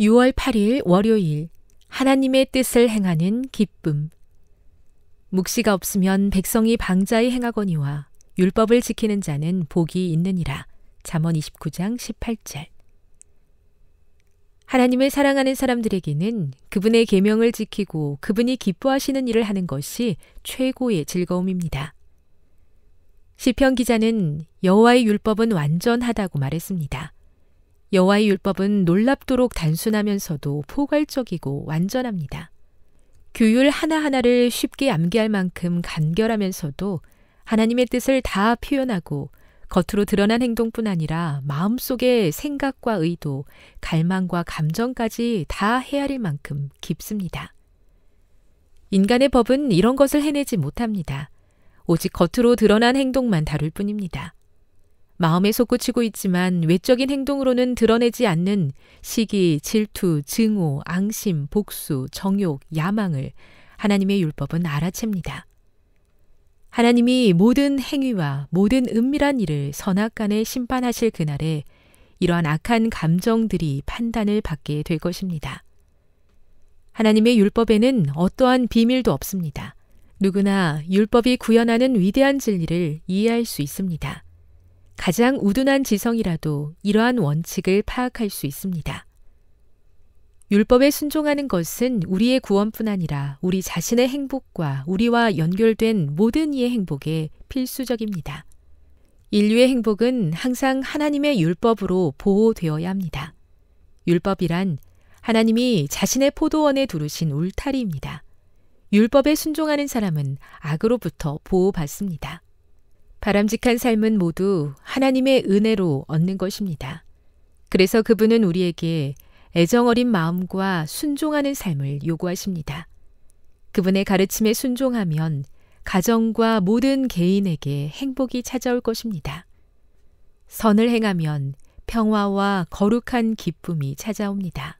6월 8일 월요일 하나님의 뜻을 행하는 기쁨 묵시가 없으면 백성이 방자히 행하거니와 율법을 지키는 자는 복이 있느니라. 잠언 29장 18절. 하나님을 사랑하는 사람들에게는 그분의 계명을 지키고 그분이 기뻐하시는 일을 하는 것이 최고의 즐거움입니다. 시편 기자는 여호와의 율법은 완전하다고 말했습니다. 여호와의 율법은 놀랍도록 단순하면서도 포괄적이고 완전합니다. 규율 하나하나를 쉽게 암기할 만큼 간결하면서도 하나님의 뜻을 다 표현하고 겉으로 드러난 행동뿐 아니라 마음속의 생각과 의도, 갈망과 감정까지 다 헤아릴 만큼 깊습니다. 인간의 법은 이런 것을 해내지 못합니다. 오직 겉으로 드러난 행동만 다룰 뿐입니다. 마음에 솟구치고 있지만 외적인 행동으로는 드러내지 않는 시기, 질투, 증오, 앙심, 복수, 정욕, 야망을 하나님의 율법은 알아챕니다. 하나님이 모든 행위와 모든 은밀한 일을 선악간에 심판하실 그날에 이러한 악한 감정들이 판단을 받게 될 것입니다. 하나님의 율법에는 어떠한 비밀도 없습니다. 누구나 율법이 구현하는 위대한 진리를 이해할 수 있습니다. 가장 우둔한 지성이라도 이러한 원칙을 파악할 수 있습니다. 율법에 순종하는 것은 우리의 구원뿐 아니라 우리 자신의 행복과 우리와 연결된 모든 이의 행복에 필수적입니다. 인류의 행복은 항상 하나님의 율법으로 보호되어야 합니다. 율법이란 하나님이 자신의 포도원에 두르신 울타리입니다. 율법에 순종하는 사람은 악으로부터 보호받습니다. 바람직한 삶은 모두 하나님의 은혜로 얻는 것입니다. 그래서 그분은 우리에게 애정어린 마음과 순종하는 삶을 요구하십니다. 그분의 가르침에 순종하면 가정과 모든 개인에게 행복이 찾아올 것입니다. 선을 행하면 평화와 거룩한 기쁨이 찾아옵니다.